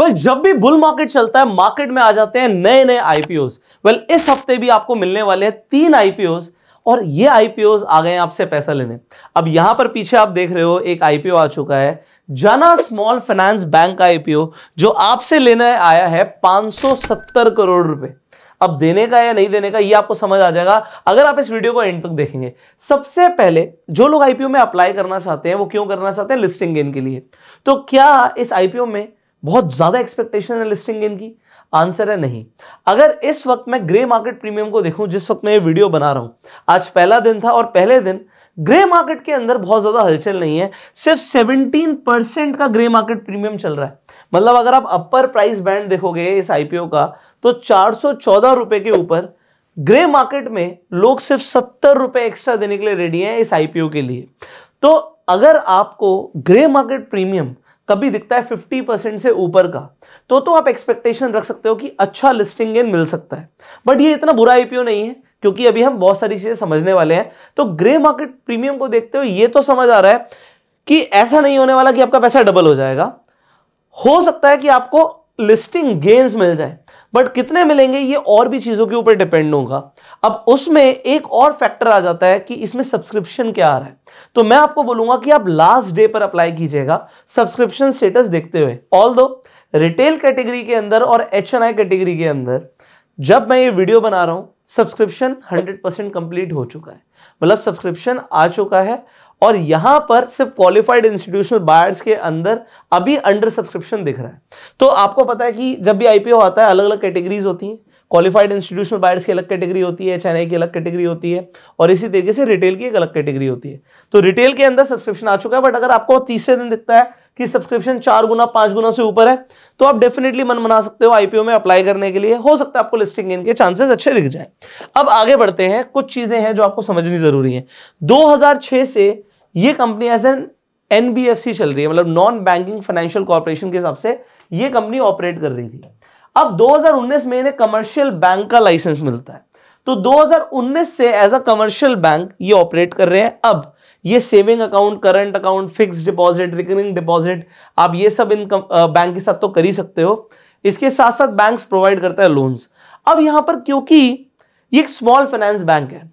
well जब भी bull market चलता है मार्केट में आ जाते हैं नए नए आईपीओस वेल इस हफ्ते भी आपको मिलने वाले हैं तीन आईपीओस और ये आईपीओस आ गए हैं आपसे पैसा लेने अब यहां पर पीछे आप देख रहे हो एक आईपीओ आ चुका है जाना स्मॉल फाइनेंस बैंक का आईपीओ जो आपसे लेने आया है 570 करोड़ रुपए अब देने का या नहीं देने का ये आपको समझ आ जाएगा अगर आप इस वीडियो को एंड तक देखेंगे सबसे पहले जो लोग आईपीओ में अप्लाई करना चाहते हैं वो क्यों करना चाहते हैं लिस्टिंग गेन के लिए तो क्या इस आईपीओ में बहुत ज़्यादा एक्सपेक्टेशन है लिस्टिंग गेन की आंसर है नहीं अगर इस वक्त मैं ग्रे मार्केट प्रीमियम को देखूं जिस वक्त मैं ये वीडियो बना रहा हूं आज पहला दिन था और पहले दिन ग्रे मार्केट के अंदर बहुत ज़्यादा हलचल नहीं है सिर्फ 17 परसेंट का ग्रे मार्केट प्रीमियम चल रहा है मतलब अगर आप अपर प्राइस बैंड देखोगे इस आईपीओ का तो चार रुपए के ऊपर ग्रे मार्केट में लोग सिर्फ सत्तर रुपए एक्स्ट्रा देने के लिए रेडी हैं इस आईपीओ के लिए तो अगर आपको ग्रे मार्केट प्रीमियम कभी दिखता है 50 परसेंट से ऊपर का तो तो आप एक्सपेक्टेशन रख सकते हो कि अच्छा लिस्टिंग गेन मिल सकता है बट ये इतना बुरा आईपीओ नहीं है क्योंकि अभी हम बहुत सारी चीजें समझने वाले हैं तो ग्रे मार्केट प्रीमियम को देखते हुए ये तो समझ आ रहा है कि ऐसा नहीं होने वाला कि आपका पैसा डबल हो जाएगा हो सकता है कि आपको लिस्टिंग गेन्स मिल जाए बट कितने मिलेंगे ये और भी चीज़ों के ऊपर डिपेंड होगा अब उसमें एक और फैक्टर आ जाता है कि इसमें सब्सक्रिप्शन क्या आ रहा है तो मैं आपको बोलूंगा कि आप लास्ट डे पर अप्लाई कीजिएगा सब्सक्रिप्शन स्टेटस देखते हुए ऑल रिटेल कैटेगरी के अंदर और एच कैटेगरी के अंदर जब मैं ये वीडियो बना रहा हूँ सब्सक्रिप्शन 100 परसेंट कंप्लीट हो चुका है मतलब सब्सक्रिप्शन आ चुका है और यहां पर सिर्फ क्वालिफाइड इंस्टीट्यूशनल बायर्स के अंदर अभी अंडर सब्सक्रिप्शन दिख रहा है तो आपको पता है कि जब भी आईपीओ आता है अलग अलग कैटेगरीज होती हैं क्वालिफाइड इंस्टीट्यूशनल बायर्स की अलग कैटेगरी होती है चेन्नई की अलग कैटेगरी होती है और इसी तरीके से रिटेल की एक अलग कैटेगरी होती है तो रिटेल के अंदर सब्सक्रिप्शन आ चुका है बट अगर आपको तीसरे दिन दिखता है कि सब्सक्रिप्शन चार गुना पांच गुना से ऊपर है तो आप डेफिनेटली मन बना सकते हो आईपीओ में अप्लाई करने के लिए हो सकता है आपको लिस्टिंग गेन के चांसेस अच्छे दिख जाए अब आगे बढ़ते हैं कुछ चीजें हैं जो आपको समझनी जरूरी है दो से ये कंपनी एज एन एनबीएफसी चल रही है मतलब नॉन बैंकिंग फाइनेंशियल कॉर्पोरेशन के हिसाब से ये कंपनी ऑपरेट कर रही थी अब 2019 में इन्हें कमर्शियल बैंक का लाइसेंस मिलता है तो 2019 से एज अ कमर्शियल बैंक ये ऑपरेट कर रहे हैं अब ये saving account current account fix deposit recurring deposit आप ये सब इनकम बैंक के साथ तो कर ही सकते हो इसके साथ साथ बैंक प्रोवाइड करता है लोन्स अब यहां पर क्योंकि ये एक स्मॉल फाइनेंस बैंक है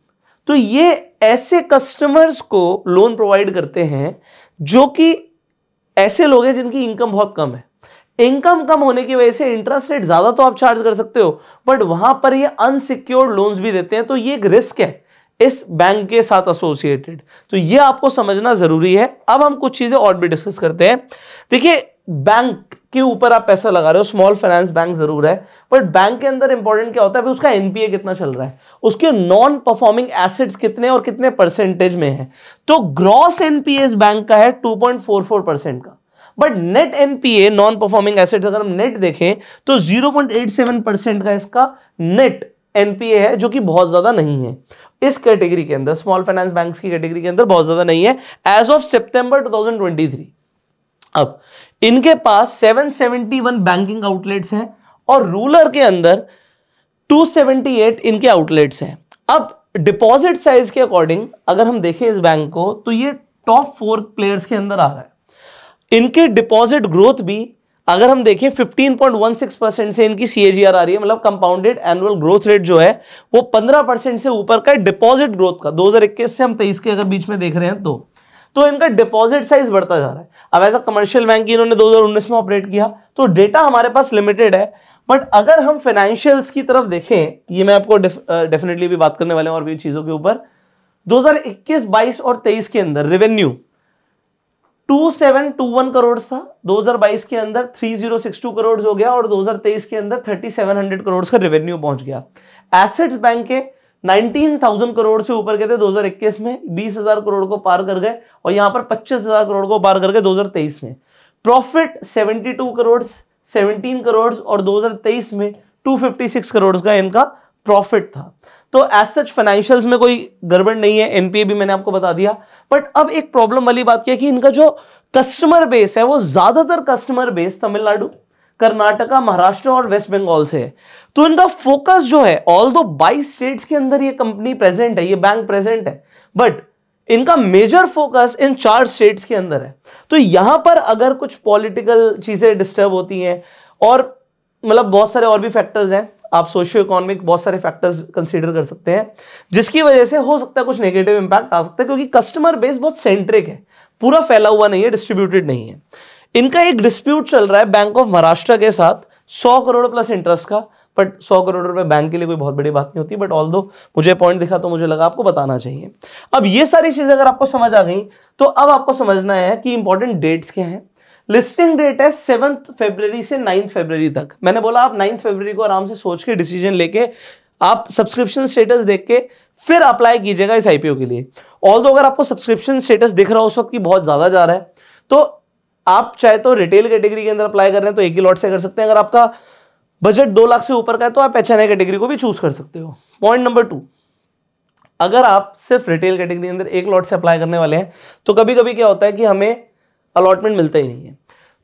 तो ये ऐसे कस्टमर्स को लोन प्रोवाइड करते हैं जो कि ऐसे लोग हैं जिनकी इनकम बहुत कम है इनकम कम होने की वजह से इंटरेस्ट रेट ज़्यादा तो आप चार्ज कर सकते हो बट वहां पर ये अनसिक्योर्ड लोन्स भी देते हैं तो ये एक रिस्क है इस बैंक के साथ एसोसिएटेड तो ये आपको समझना जरूरी है अब हम कुछ चीजें और भी डिस्कस करते हैं देखिए बैंक के ऊपर आप पैसा लगा रहे हो स्मॉल फाइनेंस बैंक जरूर है बट बैंक के अंदर इंपॉर्टेंट क्या होता है उसका एनपीए कितना चल रहा है उसके नॉन परफॉर्मिंग एसेट्स कितने और कितने परसेंटेज में है तो ग्रॉस एनपीए बैंक का है टू परसेंट का but net NPA non performing assets अगर हम नेट देखें तो 0.87 परसेंट का इसका नेट एनपीए है जो कि बहुत ज़्यादा नहीं है इस कैटेगरी के अंदर स्मॉल फाइनेंस बैंक्स की कैटेगरी के अंदर बहुत ज़्यादा नहीं है एज ऑफ सितंबर 2023 अब इनके पास 771 बैंकिंग आउटलेट्स हैं और रूलर के अंदर 278 इनके आउटलेट्स हैं अब डिपॉजिट साइज के अकॉर्डिंग अगर हम देखें इस बैंक को तो ये टॉप फोर प्लेयर्स के अंदर आ रहा है इनके डिपॉजिट ग्रोथ भी अगर हम देखें 15.16 परसेंट से इनकी सी आ रही है मतलब कंपाउंडेड एनुअल ग्रोथ रेट जो है वो 15 परसेंट से ऊपर का डिपॉजिट ग्रोथ का 2021 से हम तेईस के अगर बीच में देख रहे हैं तो तो इनका डिपॉजिट साइज बढ़ता जा रहा है अब ऐसा कमर्शियल बैंक इन्होंने 2019 में ऑपरेट किया तो डेटा हमारे पास लिमिटेड है बट अगर हम फाइनेंशियल्स की तरफ देखें ये मैं आपको डेफिनेटली भी बात करने वाले हूँ और भी चीज़ों के ऊपर दो हजार और तेईस के अंदर रेवेन्यू 2721 करोड़ था 2022 के अंदर 3062 करोड़ हो गया और 2023 के अंदर 3700 करोड़ का रेवेन्यू पहुंच गया एसेट्स बैंक के 19,000 करोड़ से ऊपर गए थे 2021 में 20,000 करोड़ को पार कर गए और यहां पर 25,000 करोड़ को पार कर गए 2023 में प्रॉफिट 72 करोड़ 17 करोड़ और 2023 में 256 करोड़ का इनका प्रॉफिट था तो एज सच फाइनेंशियल में कोई गड़बड़ नहीं है एनपीए भी मैंने आपको बता दिया बट अब एक प्रॉब्लम वाली बात क्या कि इनका जो कस्टमर बेस है वो ज़्यादातर कस्टमर बेस तमिलनाडु कर्नाटका महाराष्ट्र और वेस्ट बंगाल से है तो इनका फोकस जो है ऑल दो बाईस स्टेट्स के अंदर ये कंपनी प्रेजेंट है ये बैंक प्रेजेंट है बट इनका मेजर फोकस इन चार स्टेट्स के अंदर है तो यहां पर अगर कुछ पॉलिटिकल चीजें डिस्टर्ब होती हैं और मतलब बहुत सारे और भी फैक्टर्स हैं आप सोशियो इकोनॉमिक बहुत सारे फैक्टर्स कंसीडर कर सकते हैं जिसकी वजह से हो सकता है कुछ नेगेटिव इंपैक्ट आ सकता है क्योंकि कस्टमर बेस बहुत सेंट्रिक है पूरा फैला हुआ नहीं है डिस्ट्रीब्यूटेड नहीं है इनका एक डिस्प्यूट चल रहा है बैंक ऑफ महाराष्ट्र के साथ सौ करोड़ प्लस इंटरेस्ट का बट सौ करोड़ रुपए बैंक के लिए कोई बहुत बड़ी बात नहीं होती बट ऑल दो मुझे पॉइंट दिखा तो मुझे लगा आपको बताना चाहिए अब ये सारी चीज़ें अगर आपको समझ आ गई तो अब आपको समझना है कि इंपॉर्टेंट डेट्स क्या हैं लिस्टिंग डेट है सेवन्थ फेबररी से नाइन्थ फेबररी तक मैंने बोला आप नाइन्थ फेबररी को आराम से सोच के डिसीजन लेके आप सब्सक्रिप्शन स्टेटस देख के फिर अप्लाई कीजिएगा इस आईपीओ के लिए ऑल अगर आपको सब्सक्रिप्शन स्टेटस दिख रहा हो उस वक्त की बहुत ज़्यादा जा रहा है तो आप चाहे तो रिटेल कैटेगरी के अंदर अप्लाई कर रहे हैं तो एक ही लॉट से कर सकते हैं अगर आपका बजट दो लाख से ऊपर का है तो आप एच एन कैटेगरी को भी चूज कर सकते हो पॉइंट नंबर टू अगर आप सिर्फ रिटेल कैटेगरी के अंदर एक लॉट से अप्लाई करने वाले हैं तो कभी कभी क्या होता है कि हमें अलॉटमेंट मिलता ही नहीं है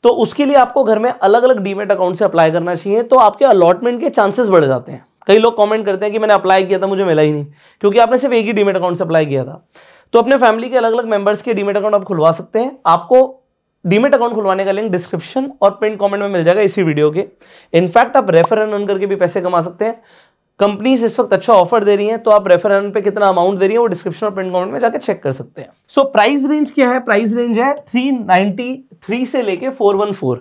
तो उसके लिए आपको घर में अलग अलग डीमेट अकाउंट से अप्लाई करना चाहिए तो आपके अलॉटमेंट के चांसेस बढ़ जाते हैं कई लोग कमेंट करते हैं कि मैंने अप्लाई किया था मुझे मिला ही नहीं क्योंकि आपने सिर्फ एक ही डीमेट अकाउंट से अप्लाई किया था तो अपने फैमिली के अलग अलग मेंबर्स के डीमेट अकाउंट आप खुलवा सकते हैं आपको डीमेट अकाउंट खुलवाने का लिंक डिस्क्रिप्शन और पिन कमेंट में मिल जाएगा इसी वीडियो के इनफैक्ट आप रेफर एंड अर्न करके भी पैसे कमा सकते हैं कंपनीज इस वक्त अच्छा ऑफर दे रही हैं तो आप रेफर पे कितना अमाउंट दे रही है वो डिस्क्रिप्शन और प्रिंट कमेंट में जाकर चेक कर सकते हैं सो प्राइस रेंज क्या है प्राइस रेंज है 393 से लेके 414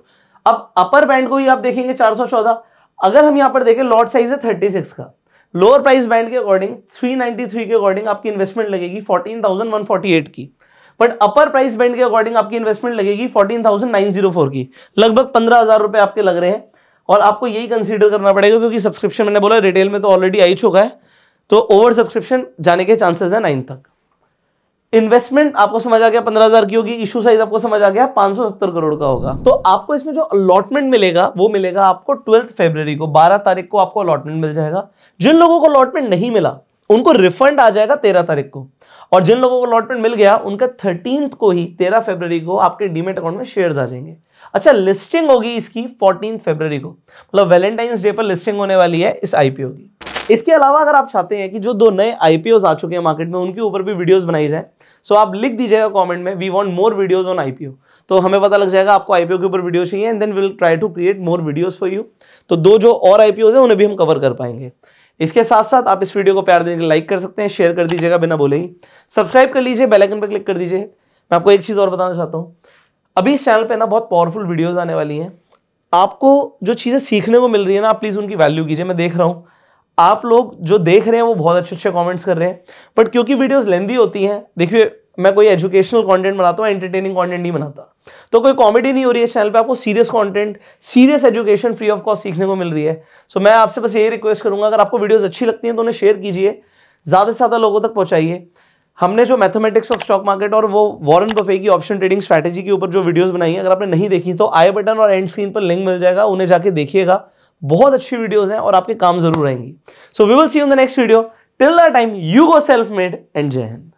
अब अपर बैंड को ही आप देखेंगे 414 अगर हम यहाँ पर देखें लॉट साइज है 36 का लोअर प्राइस बैंड के अकॉर्डिंग 393 के अकॉर्डिंग आपकी इन्वेस्टमेंट लगेगी 14,148 की बट अपर प्राइस बैंड के अकॉर्डिंग आपकी इन्वेस्टमेंट लगेगी 14,904 की लगभग पंद्रह रुपए आपके लग रहे हैं और आपको यही कंसीडर करना पड़ेगा क्योंकि सब्सक्रिप्शन मैंने बोला रिटेल में तो ऑलरेडी आई चुका है तो ओवर सब्सक्रिप्शन जाने के चांसेस है नाइन तक इन्वेस्टमेंट आपको समझ आ गया पंद्रह हजार की होगी इशू साइज आपको समझ आ गया पांच सौ सत्तर करोड़ का होगा तो आपको इसमें जो अलॉटमेंट मिलेगा वो मिलेगा आपको ट्वेल्थ फेब्रवरी को बारह तारीख को आपको अलॉटमेंट मिल जाएगा जिन लोगों को अलॉटमेंट नहीं मिला उनको रिफंड आ जाएगा तेरह तारीख को और जिन लोगों को अलॉटमेंट मिल गया उनका थर्टीन को ही तेरह फेब्रवरी को आपके डीमेट अकाउंट में शेयर आ जाएंगे अच्छा लिस्टिंग होगी इसकी फोर्टीन फेबर को मतलब वैलेंटाइंस डे पर लिस्टिंग होने वाली है इस आईपीओ की इसके अलावा अगर आप चाहते हैं कि जो दो नए आईपीओ आ चुके हैं मार्केट में उनके ऊपर भी वीडियोस बनाई जाए सो आप लिख दीजिएगा कमेंट में we want more videos on IPO तो हमें पता लग जाएगा आपको आईपीओ के ऊपर वीडियो चाहिए and then will try to create more videos for you तो दो जो और आईपीओ है उन्हें भी हम कवर कर पाएंगे इसके साथ साथ आप इस वीडियो को प्यार देने के लाइक कर सकते हैं शेयर कर दीजिएगा बिना बोले ही सब्सक्राइब कर लीजिए बेलाइकन पर क्लिक कर दीजिए मैं आपको एक चीज़ और बताना चाहता हूँ अभी इस चैनल पे ना बहुत पावरफुल वीडियोस आने वाली हैं आपको जो चीज़ें सीखने को मिल रही है ना आप प्लीज़ उनकी वैल्यू कीजिए मैं देख रहा हूँ आप लोग जो देख रहे हैं वो बहुत अच्छे अच्छे कॉमेंट्स कर रहे हैं बट क्योंकि वीडियोज लेंदी होती हैं देखिए मैं कोई एजुकेशनल कंटेंट बनाता हूँ एंटरटेनिंग कंटेंट नहीं बनाता तो कोई कॉमेडी नहीं हो रही है चैनल पे आपको serious content serious education free of cost सीखने को मिल रही है सो so, मैं आपसे बस यही रिक्वेस्ट करूंगा अगर आपको वीडियोस अच्छी लगती हैं तो उन्हें शेयर कीजिए ज़्यादा से ज़्यादा लोगों तक पहुंचाइए हमने जो मैथमेटिक्स ऑफ स्टॉक मार्केट और वो वॉरेन बफे की ऑप्शन ट्रेडिंग स्ट्रैटेजी के ऊपर जो वीडियोस बनाई हैं अगर आपने नहीं देखी तो आई बटन और एंड स्क्रीन पर लिंक मिल जाएगा उन्हें जाके देखिएगा बहुत अच्छी वीडियोस हैं और आपके काम जरूर आएंगी so we will see in the next video till the time you go self made and Jai Hind